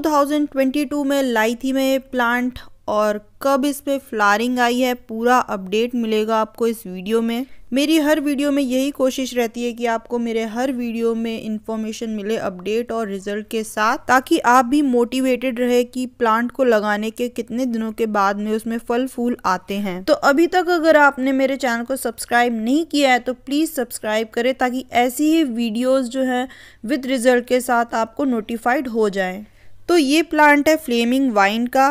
2022 में लाई थी मैं प्लांट और कब इस पर फ्लारिंग आई है पूरा अपडेट मिलेगा आपको इस वीडियो में मेरी हर वीडियो में यही कोशिश रहती है कि आपको मेरे हर वीडियो में इंफॉर्मेशन मिले अपडेट और रिजल्ट के साथ ताकि आप भी मोटिवेटेड रहे कि प्लांट को लगाने के कितने दिनों के बाद में उसमें फल फूल आते हैं तो अभी तक अगर आपने मेरे चैनल को सब्सक्राइब नहीं किया है तो प्लीज़ सब्सक्राइब करें ताकि ऐसी ही वीडियोज़ जो है विद रिज़ल्ट के साथ आपको नोटिफाइड हो जाए तो ये प्लांट है फ्लेमिंग वाइन का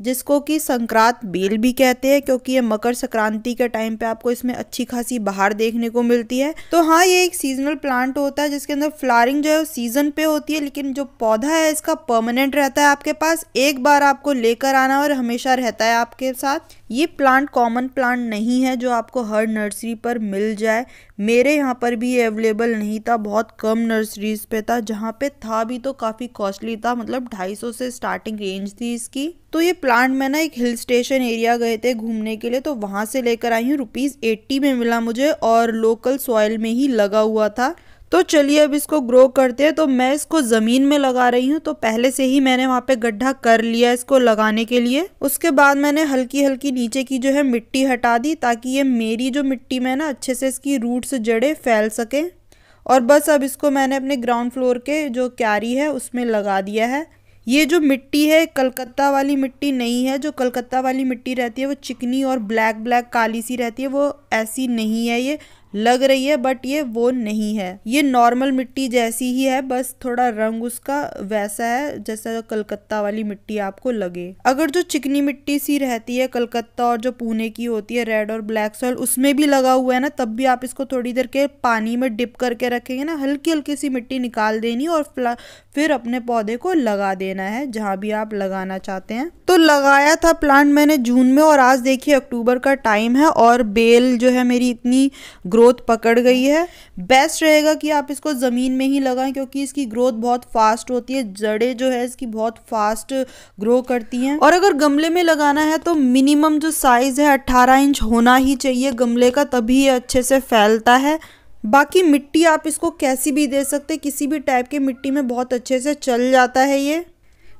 जिसको कि संक्रांत बेल भी कहते हैं क्योंकि ये मकर संक्रांति के टाइम पे आपको इसमें अच्छी खासी बाहर देखने को मिलती है तो हाँ ये एक सीजनल प्लांट होता है जिसके अंदर फ्लारिंग जो है सीजन पे होती है लेकिन जो पौधा है इसका परमानेंट रहता है आपके पास एक बार आपको लेकर आना और हमेशा रहता है आपके साथ ये प्लांट कॉमन प्लांट नहीं है जो आपको हर नर्सरी पर मिल जाए मेरे यहाँ पर भी ये अवेलेबल नहीं था बहुत कम नर्सरीज पे था जहाँ पे था भी तो काफ़ी कॉस्टली था मतलब 250 से स्टार्टिंग रेंज थी इसकी तो ये प्लांट मैं ना एक हिल स्टेशन एरिया गए थे घूमने के लिए तो वहाँ से लेकर आई हूँ रुपीज़ एट्टी में मिला मुझे और लोकल सॉयल में ही लगा हुआ था तो चलिए अब इसको ग्रो करते हैं तो मैं इसको ज़मीन में लगा रही हूँ तो पहले से ही मैंने वहाँ पे गड्ढा कर लिया इसको लगाने के लिए उसके बाद मैंने हल्की हल्की नीचे की जो है मिट्टी हटा दी ताकि ये मेरी जो मिट्टी में ना अच्छे से इसकी रूट्स जड़े फैल सकें और बस अब इसको मैंने अपने ग्राउंड फ्लोर के जो क्यारी है उसमें लगा दिया है ये जो मिट्टी है कलकत्ता वाली मिट्टी नहीं है जो कलकत्ता वाली मिट्टी रहती है वो चिकनी और ब्लैक ब्लैक काली सी रहती है वो ऐसी नहीं है ये लग रही है बट ये वो नहीं है ये नॉर्मल मिट्टी जैसी ही है बस थोड़ा रंग उसका वैसा है जैसा कलकत्ता वाली मिट्टी आपको लगे अगर जो चिकनी मिट्टी सी रहती है कलकत्ता और जो पुणे की होती है रेड और ब्लैक सॉइल उसमें भी लगा हुआ है ना तब भी आप इसको थोड़ी देर के पानी में डिप करके रखेंगे ना हल्की हल्की सी मिट्टी निकाल देनी और फिर अपने पौधे को लगा देना है जहाँ भी आप लगाना चाहते हैं तो लगाया था प्लांट मैंने जून में और आज देखिए अक्टूबर का टाइम है और बेल जो है मेरी इतनी ग्रोथ पकड़ गई है बेस्ट रहेगा कि आप इसको ज़मीन में ही लगाएं क्योंकि इसकी ग्रोथ बहुत फास्ट होती है जड़ें जो है इसकी बहुत फास्ट ग्रो करती हैं और अगर गमले में लगाना है तो मिनिमम जो साइज़ है अट्ठारह इंच होना ही चाहिए गमले का तभी अच्छे से फैलता है बाकी मिट्टी आप इसको कैसी भी दे सकते किसी भी टाइप की मिट्टी में बहुत अच्छे से चल जाता है ये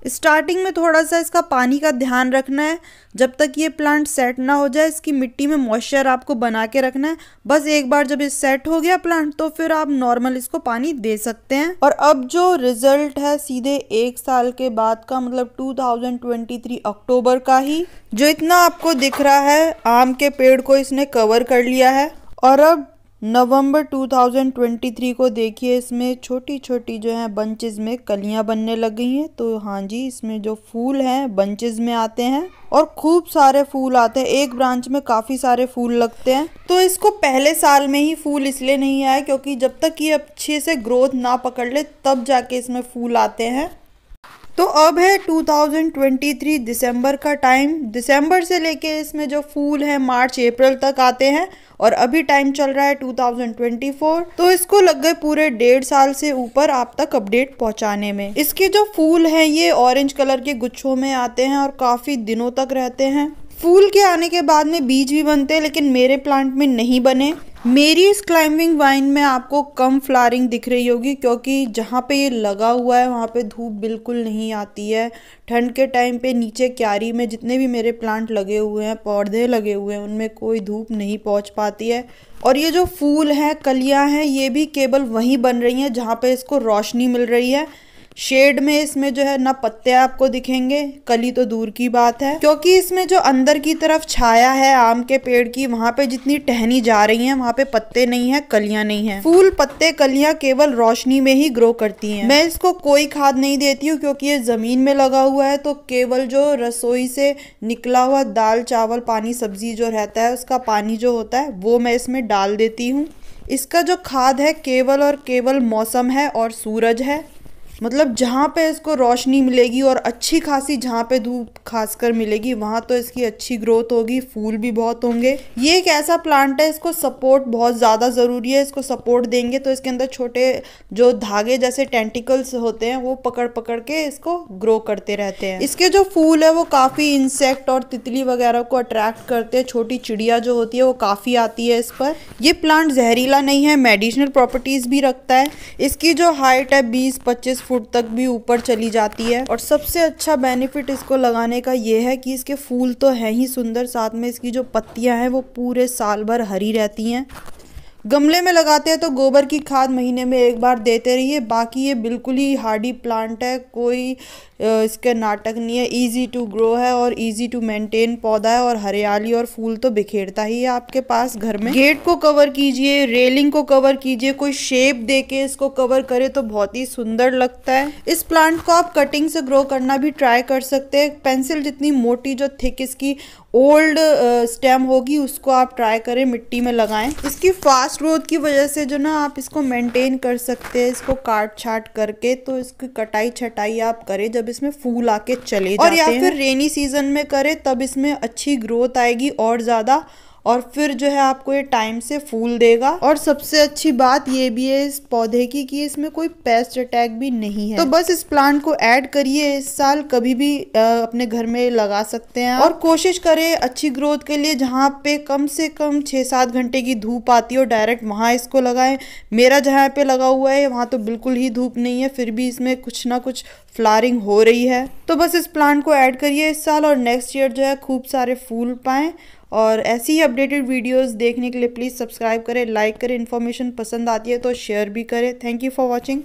स्टार्टिंग में थोड़ा सा इसका पानी का ध्यान रखना है जब तक ये प्लांट सेट ना हो जाए इसकी मिट्टी में मॉइस्चर आपको बना के रखना है बस एक बार जब ये सेट हो गया प्लांट तो फिर आप नॉर्मल इसको पानी दे सकते हैं और अब जो रिजल्ट है सीधे एक साल के बाद का मतलब 2023 अक्टूबर का ही जो इतना आपको दिख रहा है आम के पेड़ को इसने कवर कर लिया है और अब नवंबर 2023 को देखिए इसमें छोटी छोटी जो है बंचेज में कलियां बनने लग गई हैं तो हाँ जी इसमें जो फूल हैं बंचेज में आते हैं और खूब सारे फूल आते हैं एक ब्रांच में काफ़ी सारे फूल लगते हैं तो इसको पहले साल में ही फूल इसलिए नहीं आए क्योंकि जब तक ये अच्छे से ग्रोथ ना पकड़ ले तब जाके इसमें फूल आते हैं तो अब है 2023 दिसंबर का टाइम दिसंबर से लेके इसमें जो फूल हैं मार्च अप्रैल तक आते हैं और अभी टाइम चल रहा है 2024 तो इसको लग गए पूरे डेढ़ साल से ऊपर आप तक अपडेट पहुंचाने में इसके जो फूल हैं ये ऑरेंज कलर के गुच्छों में आते हैं और काफी दिनों तक रहते हैं फूल के आने के बाद में बीज भी बनते हैं लेकिन मेरे प्लांट में नहीं बने मेरी इस क्लाइंबिंग वाइन में आपको कम फ्लारिंग दिख रही होगी क्योंकि जहाँ पे ये लगा हुआ है वहाँ पे धूप बिल्कुल नहीं आती है ठंड के टाइम पे नीचे क्यारी में जितने भी मेरे प्लांट लगे हुए हैं पौधे लगे हुए हैं उनमें कोई धूप नहीं पहुँच पाती है और ये जो फूल हैं कलियाँ हैं ये भी केवल वहीं बन रही हैं जहाँ पर इसको रोशनी मिल रही है शेड में इसमें जो है ना पत्ते आपको दिखेंगे कली तो दूर की बात है क्योंकि इसमें जो अंदर की तरफ छाया है आम के पेड़ की वहाँ पे जितनी टहनी जा रही है वहाँ पे पत्ते नहीं है कलियां नहीं है फूल पत्ते कलियां केवल रोशनी में ही ग्रो करती हैं मैं इसको कोई खाद नहीं देती हूँ क्योंकि ये जमीन में लगा हुआ है तो केवल जो रसोई से निकला हुआ दाल चावल पानी सब्जी जो रहता है उसका पानी जो होता है वो मैं इसमें डाल देती हूँ इसका जो खाद है केवल और केवल मौसम है और सूरज है मतलब जहाँ पे इसको रोशनी मिलेगी और अच्छी खासी जहाँ पे धूप खासकर मिलेगी वहाँ तो इसकी अच्छी ग्रोथ होगी फूल भी बहुत होंगे ये एक ऐसा प्लांट है इसको सपोर्ट बहुत ज़्यादा ज़रूरी है इसको सपोर्ट देंगे तो इसके अंदर छोटे जो धागे जैसे टेंटिकल्स होते हैं वो पकड़ पकड़ के इसको ग्रो करते रहते हैं इसके जो फूल है वो काफ़ी इंसेक्ट और तितली वगैरह को अट्रैक्ट करते हैं छोटी चिड़िया जो होती है वो काफ़ी आती है इस पर ये प्लांट जहरीला नहीं है मेडिसिनल प्रॉपर्टीज़ भी रखता है इसकी जो हाइट है बीस पच्चीस फुट तक भी ऊपर चली जाती है और सबसे अच्छा बेनिफिट इसको लगाने का ये है कि इसके फूल तो है ही सुंदर साथ में इसकी जो पत्तियां हैं वो पूरे साल भर हरी रहती हैं गमले में लगाते हैं तो गोबर की खाद महीने में एक बार देते रहिए बाकी ये बिल्कुल ही हार्डी प्लांट है कोई इसके नाटक नहीं है इजी टू ग्रो है और इजी टू मेंटेन पौधा है और हरियाली और फूल तो बिखेरता ही है आपके पास घर में गेट को कवर कीजिए रेलिंग को कवर कीजिए कोई शेप दे के इसको कवर करे तो बहुत ही सुंदर लगता है इस प्लांट को आप कटिंग से ग्रो करना भी ट्राई कर सकते हैं पेंसिल जितनी मोटी जो थिक इसकी ओल्ड स्टेम होगी उसको आप ट्राई करें मिट्टी में लगाएं इसकी फास्ट फास्ट ग्रोथ की वजह से जो ना आप इसको मेंटेन कर सकते हैं इसको काट छाट करके तो इसकी कटाई छटाई आप करें जब इसमें फूल आके चले और या फिर रेनी सीजन में करें तब इसमें अच्छी ग्रोथ आएगी और ज़्यादा और फिर जो है आपको ये टाइम से फूल देगा और सबसे अच्छी बात ये भी है इस पौधे की कि इसमें कोई पेस्ट अटैक भी नहीं है तो बस इस प्लांट को ऐड करिए इस साल कभी भी अपने घर में लगा सकते हैं और कोशिश करें अच्छी ग्रोथ के लिए जहाँ पे कम से कम छः सात घंटे की धूप आती हो डायरेक्ट वहाँ इसको लगाएं मेरा जहाँ पे लगा हुआ है वहाँ तो बिल्कुल ही धूप नहीं है फिर भी इसमें कुछ ना कुछ फ्लारिंग हो रही है तो बस इस प्लांट को ऐड करिए इस साल और नेक्स्ट ईयर जो है खूब सारे फूल पाएँ और ऐसी ही अपडेटेड वीडियोस देखने के लिए प्लीज़ सब्सक्राइब करें लाइक करें इन्फॉर्मेशन पसंद आती है तो शेयर भी करें थैंक यू फॉर वॉचिंग